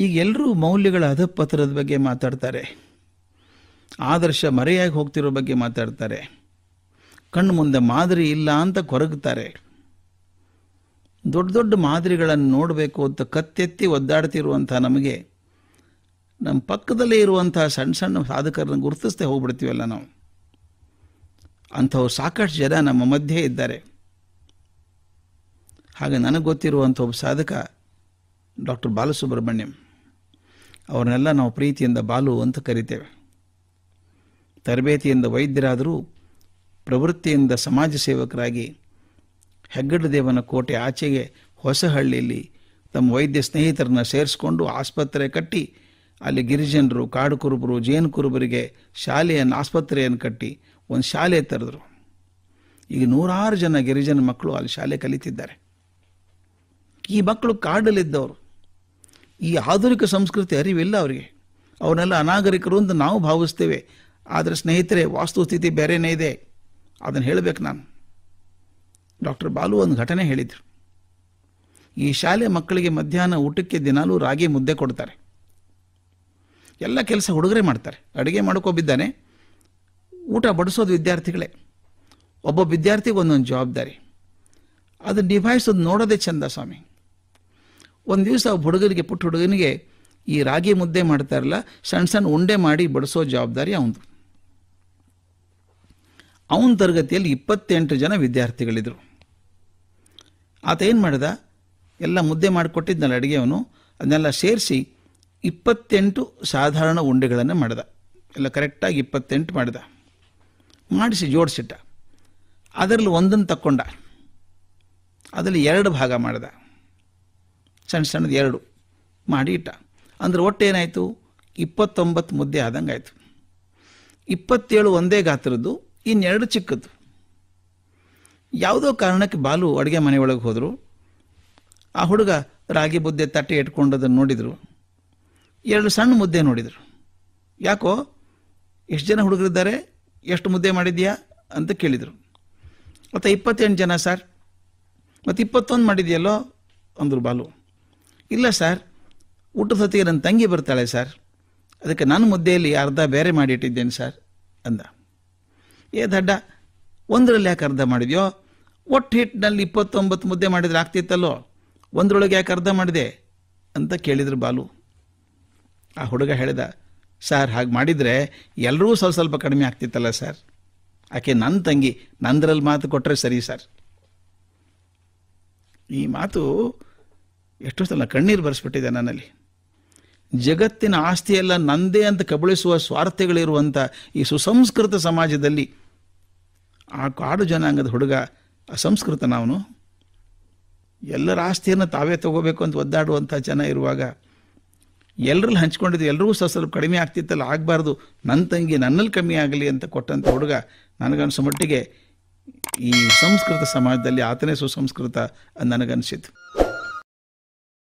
ಈಗ ಎಲ್ಲರೂ ಮೌಲ್ಯಗಳ ಅಧಪತ್ರದ ಬಗ್ಗೆ ಮಾತಾಡ್ತಾರೆ ಆದರ್ಶ ಮರೆಯಾಗಿ ಹೋಗ್ತಿರೋ ಬಗ್ಗೆ ಮಾತಾಡ್ತಾರೆ ಕಣ್ಣು ಮುಂದೆ ಮಾದರಿ ಇಲ್ಲ ಅಂತ ಕೊರಗುತ್ತಾರೆ ದೊಡ್ಡ ದೊಡ್ಡ ಮಾದರಿಗಳನ್ನು ನೋಡಬೇಕು ಅಂತ ಕತ್ತೆತ್ತಿ ಒದ್ದಾಡ್ತಿರುವಂಥ ನಮಗೆ ನಮ್ಮ ಪಕ್ಕದಲ್ಲೇ ಇರುವಂಥ ಸಣ್ಣ ಸಣ್ಣ ಸಾಧಕರನ್ನು ಗುರುತಿಸ್ತೇ ಹೋಗ್ಬಿಡ್ತೀವಲ್ಲ ನಾವು ಅಂಥವ್ರು ಸಾಕಷ್ಟು ಜನ ನಮ್ಮ ಮಧ್ಯೆ ಇದ್ದಾರೆ ಹಾಗೆ ನನಗೆ ಗೊತ್ತಿರುವಂಥ ಒಬ್ಬ ಸಾಧಕ ಡಾಕ್ಟರ್ ಬಾಲಸುಬ್ರಹ್ಮಣ್ಯಂ ಅವ್ರನ್ನೆಲ್ಲ ನಾವು ಪ್ರೀತಿಯಿಂದ ಬಾಲು ಅಂತ ಕರಿತೇವೆ ತರಬೇತಿಯಿಂದ ವೈದ್ಯರಾದರೂ ಪ್ರವೃತ್ತಿಯಿಂದ ಸಮಾಜ ಸೇವಕರಾಗಿ ಹೆಗ್ಗಡದೇವನ ಕೋಟೆ ಆಚೆಗೆ ಹೊಸಹಳ್ಳಿಯಲ್ಲಿ ತಮ್ಮ ವೈದ್ಯ ಸ್ನೇಹಿತರನ್ನ ಸೇರಿಸ್ಕೊಂಡು ಆಸ್ಪತ್ರೆ ಕಟ್ಟಿ ಅಲ್ಲಿ ಗಿರಿಜನರು ಕಾಡು ಕುರುಬರು ಜೇನು ಕುರುಬರಿಗೆ ಶಾಲೆಯನ್ನು ಆಸ್ಪತ್ರೆಯನ್ನು ಕಟ್ಟಿ ಒಂದು ಶಾಲೆ ತೆರೆದರು ಈಗ ನೂರಾರು ಜನ ಗಿರಿಜನ ಮಕ್ಕಳು ಅಲ್ಲಿ ಶಾಲೆ ಕಲಿತಿದ್ದಾರೆ ಈ ಮಕ್ಕಳು ಕಾಡಲ್ಲಿದ್ದವರು ಈ ಆಧುನಿಕ ಸಂಸ್ಕೃತಿ ಅರಿವಿಲ್ಲ ಅವರಿಗೆ ಅವನ್ನೆಲ್ಲ ಅನಾಗರಿಕರು ಅಂತ ನಾವು ಭಾವಿಸ್ತೇವೆ ಆದರೆ ಸ್ನೇಹಿತರೆ ವಾಸ್ತುಸ್ಥಿತಿ ಬೇರೆನೇ ಇದೆ ಅದನ್ನು ಹೇಳಬೇಕು ನಾನು ಡಾಕ್ಟರ್ ಬಾಲು ಒಂದು ಘಟನೆ ಹೇಳಿದರು ಈ ಶಾಲೆ ಮಕ್ಕಳಿಗೆ ಮಧ್ಯಾಹ್ನ ಊಟಕ್ಕೆ ದಿನಾಲೂ ರಾಗಿ ಮುದ್ದೆ ಕೊಡ್ತಾರೆ ಎಲ್ಲ ಕೆಲಸ ಹುಡುಗರೆ ಮಾಡ್ತಾರೆ ಅಡುಗೆ ಮಾಡ್ಕೊಬಿದ್ದಾನೆ ಊಟ ಬಡಿಸೋದು ವಿದ್ಯಾರ್ಥಿಗಳೇ ಒಬ್ಬ ವಿದ್ಯಾರ್ಥಿಗೆ ಒಂದೊಂದು ಜವಾಬ್ದಾರಿ ಅದನ್ನು ನಿಭಾಯಿಸೋದು ನೋಡೋದೇ ಚಂದ ಸ್ವಾಮಿ ಒಂದು ದಿವಸ ಹುಡುಗರಿಗೆ ಪುಟ್ಟ ಹುಡುಗನಿಗೆ ಈ ರಾಗಿ ಮುದ್ದೆ ಮಾಡ್ತಾರಲ್ಲ ಸಣ್ಣ ಸಣ್ಣ ಉಂಡೆ ಮಾಡಿ ಬಡಿಸೋ ಜವಾಬ್ದಾರಿ ಅವನದು ಅವನ ತರಗತಿಯಲ್ಲಿ ಇಪ್ಪತ್ತೆಂಟು ಜನ ವಿದ್ಯಾರ್ಥಿಗಳಿದ್ರು ಆತ ಏನು ಮಾಡಿದ ಎಲ್ಲ ಮುದ್ದೆ ಮಾಡಿಕೊಟ್ಟಿದ್ನಲ್ಲ ಅಡುಗೆ ಅವನು ಅದನ್ನೆಲ್ಲ ಸೇರಿಸಿ ಇಪ್ಪತ್ತೆಂಟು ಸಾಧಾರಣ ಉಂಡೆಗಳನ್ನು ಮಾಡ್ದ ಎಲ್ಲ ಕರೆಕ್ಟಾಗಿ ಇಪ್ಪತ್ತೆಂಟು ಮಾಡ್ದ ಮಾಡಿಸಿ ಜೋಡಿಸಿಟ್ಟ ಅದರಲ್ಲಿ ಒಂದನ್ನು ತಕ್ಕೊಂಡ ಅದರಲ್ಲಿ ಎರಡು ಭಾಗ ಮಾಡ್ದೆ ಸಣ್ಣ ಸಣ್ಣದು ಎರಡು ಮಾಡಿ ಇಟ್ಟ ಅಂದ್ರೆ ಏನಾಯಿತು ಇಪ್ಪತ್ತೊಂಬತ್ತು ಮುದ್ದೆ ಆದಂಗೆ ಆಯಿತು ಇಪ್ಪತ್ತೇಳು ಒಂದೇ ಗಾತ್ರದ್ದು ಇನ್ನೆರಡು ಚಿಕ್ಕದ್ದು ಯಾವುದೋ ಕಾರಣಕ್ಕೆ ಬಾಲು ಅಡುಗೆ ಮನೆಯೊಳಗೆ ಹೋದರು ಆ ಹುಡುಗ ರಾಗಿ ಮುದ್ದೆ ತಟ್ಟೆ ಇಟ್ಕೊಂಡದನ್ನು ನೋಡಿದರು ಎರಡು ಸಣ್ಣ ಮುದ್ದೆ ನೋಡಿದರು ಯಾಕೋ ಎಷ್ಟು ಜನ ಹುಡುಗರಿದ್ದಾರೆ ಎಷ್ಟು ಮುದ್ದೆ ಮಾಡಿದ್ಯಾ ಅಂತ ಕೇಳಿದರು ಮತ್ತು ಇಪ್ಪತ್ತೆಂಟು ಜನ ಸರ್ ಮತ್ತು ಇಪ್ಪತ್ತೊಂದು ಮಾಡಿದೆಯಲ್ಲೋ ಅಂದರು ಬಾಲು ಇಲ್ಲ ಸರ್ ಊಟದ ಹೊತ್ತಿಗೆ ನನ್ನ ತಂಗಿ ಬರ್ತಾಳೆ ಸರ್ ಅದಕ್ಕೆ ನಾನು ಮುದ್ದೆಯಲ್ಲಿ ಅರ್ಧ ಬೇರೆ ಮಾಡಿಟ್ಟಿದ್ದೇನೆ ಸರ್ ಅಂದ ಏ ದಡ್ಡ ಒಂದರಲ್ಲಿ ಯಾಕೆ ಅರ್ಧ ಮಾಡಿದ್ಯೋ ಒಟ್ಟು ಹಿಟ್ಟಿನಲ್ಲಿ ಇಪ್ಪತ್ತೊಂಬತ್ತು ಮುದ್ದೆ ಮಾಡಿದರೆ ಆಗ್ತಿತ್ತಲ್ಲೋ ಒಂದರೊಳಗೆ ಯಾಕೆ ಅರ್ಧ ಮಾಡಿದೆ ಅಂತ ಕೇಳಿದ್ರು ಬಾಲು ಆ ಹುಡುಗ ಹೇಳಿದ ಸರ್ ಹಾಗೆ ಮಾಡಿದರೆ ಎಲ್ಲರೂ ಸ್ವಲ್ಪ ಸ್ವಲ್ಪ ಕಡಿಮೆ ಆಗ್ತಿತ್ತಲ್ಲ ಸರ್ ಆಕೆ ನನ್ನ ತಂಗಿ ನಂದರಲ್ಲಿ ಮಾತು ಕೊಟ್ಟರೆ ಸರಿ ಸರ್ ಈ ಮಾತು ಎಷ್ಟೋ ಸಲ ಕಣ್ಣೀರು ಬರೆಸ್ಬಿಟ್ಟಿದೆ ನನ್ನಲ್ಲಿ ಜಗತ್ತಿನ ಆಸ್ತಿಯೆಲ್ಲ ನಂದೇ ಅಂತ ಕಬಳಿಸುವ ಸ್ವಾರ್ಥಗಳಿರುವಂಥ ಈ ಸುಸಂಸ್ಕೃತ ಸಮಾಜದಲ್ಲಿ ಆ ಕಾಡು ಜನಾಂಗದ ಹುಡುಗ ಅಸಂಸ್ಕೃತ ನಾವು ಎಲ್ಲರ ಆಸ್ತಿಯನ್ನು ತಾವೇ ತಗೋಬೇಕು ಅಂತ ಒದ್ದಾಡುವಂಥ ಜನ ಇರುವಾಗ ಎಲ್ಲರಲ್ಲಿ ಹಂಚ್ಕೊಂಡಿದ್ದು ಎಲ್ರಿಗೂ ಸ್ವಲ್ಪ ಸ್ವಲ್ಪ ಕಡಿಮೆ ಆಗ್ತಿತ್ತಲ್ಲ ಆಗಬಾರ್ದು ನನ್ನ ತಂಗಿ ನನ್ನಲ್ಲಿ ಕಮ್ಮಿ ಆಗಲಿ ಅಂತ ಕೊಟ್ಟಂಥ ಹುಡುಗ ನನಗನ್ಸೋ ಮಟ್ಟಿಗೆ ಈ ಸಂಸ್ಕೃತ ಸಮಾಜದಲ್ಲಿ ಆತನೇ ಸುಸಂಸ್ಕೃತ ನನಗನ್ಸಿತ್ತು